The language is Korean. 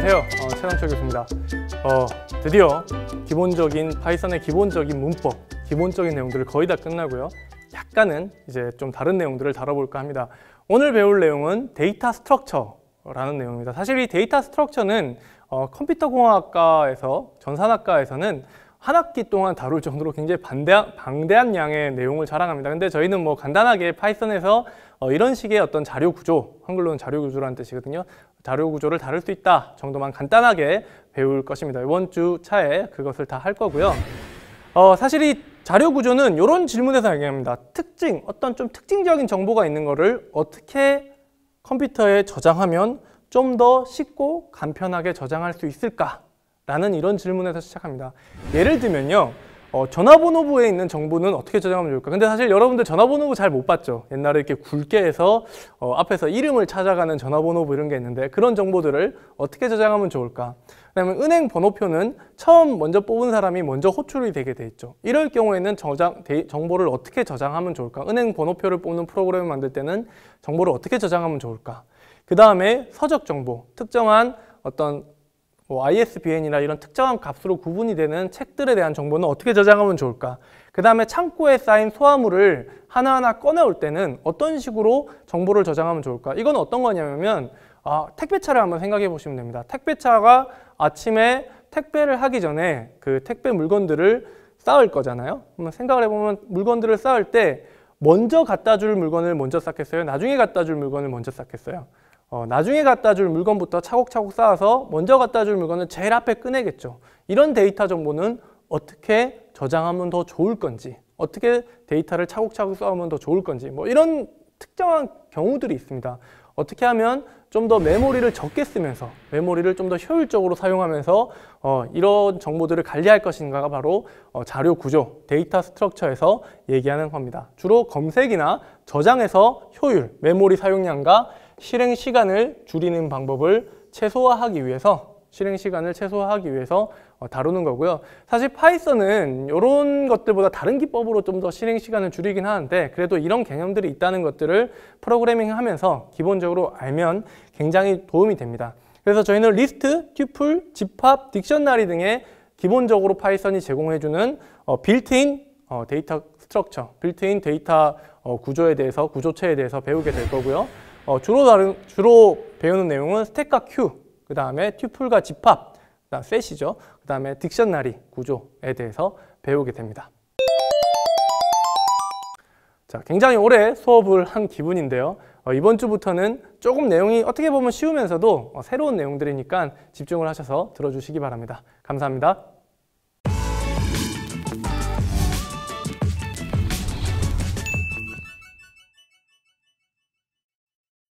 안녕하세요 어, 최남철 교수입니다 어, 드디어 기본적인 파이썬의 기본적인 문법 기본적인 내용들을 거의 다 끝나고요 약간은 이제 좀 다른 내용들을 다뤄볼까 합니다 오늘 배울 내용은 데이터 스트럭처라는 내용입니다 사실 이 데이터 스트럭처는 어, 컴퓨터공학과에서 전산학과에서는 한 학기 동안 다룰 정도로 굉장히 반대한, 방대한 양의 내용을 자랑합니다. 근데 저희는 뭐 간단하게 파이썬에서 어, 이런 식의 어떤 자료 구조, 한글로는 자료 구조라는 뜻이거든요. 자료 구조를 다룰 수 있다 정도만 간단하게 배울 것입니다. 이번 주 차에 그것을 다 할 거고요. 어, 사실 이 자료 구조는 이런 질문에서 얘기합니다. 특징, 어떤 좀 특징적인 정보가 있는 거를 어떻게 컴퓨터에 저장하면 좀 더 쉽고 간편하게 저장할 수 있을까? 라는 이런 질문에서 시작합니다. 예를 들면요. 어, 전화번호부에 있는 정보는 어떻게 저장하면 좋을까? 근데 사실 여러분들 전화번호부 잘 못 봤죠. 옛날에 이렇게 굵게 해서 어, 앞에서 이름을 찾아가는 전화번호부 이런 게 있는데 그런 정보들을 어떻게 저장하면 좋을까? 그다음에 은행 번호표는 처음 먼저 뽑은 사람이 먼저 호출이 되게 돼 있죠. 이럴 경우에는 저장 정보를 어떻게 저장하면 좋을까? 은행 번호표를 뽑는 프로그램을 만들 때는 정보를 어떻게 저장하면 좋을까? 그 다음에 서적 정보, 특정한 어떤 뭐 ISBN이나 이런 특정한 값으로 구분이 되는 책들에 대한 정보는 어떻게 저장하면 좋을까? 그 다음에 창고에 쌓인 소화물을 하나하나 꺼내올 때는 어떤 식으로 정보를 저장하면 좋을까? 이건 어떤 거냐면 아, 택배차를 한번 생각해 보시면 됩니다. 택배차가 아침에 택배를 하기 전에 그 택배 물건들을 쌓을 거잖아요. 한번 생각을 해보면 물건들을 쌓을 때 먼저 갖다 줄 물건을 먼저 쌓겠어요? 나중에 갖다 줄 물건을 먼저 쌓겠어요? 어, 나중에 갖다 줄 물건부터 차곡차곡 쌓아서 먼저 갖다 줄 물건을 제일 앞에 꺼내겠죠. 이런 데이터 정보는 어떻게 저장하면 더 좋을 건지 어떻게 데이터를 차곡차곡 쌓으면 더 좋을 건지 뭐 이런 특정한 경우들이 있습니다. 어떻게 하면 좀 더 메모리를 적게 쓰면서 메모리를 좀 더 효율적으로 사용하면서 어, 이런 정보들을 관리할 것인가가 바로 어, 자료 구조, 데이터 스트럭처에서 얘기하는 겁니다. 주로 검색이나 저장에서 효율, 메모리 사용량과 실행 시간을 줄이는 방법을 최소화하기 위해서 실행 시간을 최소화하기 위해서 어, 다루는 거고요. 사실 파이썬은 이런 것들보다 다른 기법으로 좀 더 실행 시간을 줄이긴 하는데 그래도 이런 개념들이 있다는 것들을 프로그래밍 하면서 기본적으로 알면 굉장히 도움이 됩니다. 그래서 저희는 리스트, 튜플, 집합, 딕셔너리 등의 기본적으로 파이썬이 제공해주는 어, 빌트인 어, 데이터 스트럭처, 빌트인 데이터 어, 구조에 대해서, 구조체에 대해서 배우게 될 거고요. 어, 주로, 다른, 주로 배우는 내용은 스택과 큐, 그 다음에 튜플과 집합, 그다음 셋이죠. 그 다음에 딕셔너리 구조에 대해서 배우게 됩니다. 자, 굉장히 오래 수업을 한 기분인데요. 어, 이번 주부터는 조금 내용이 어떻게 보면 쉬우면서도 어, 새로운 내용들이니까 집중을 하셔서 들어주시기 바랍니다. 감사합니다.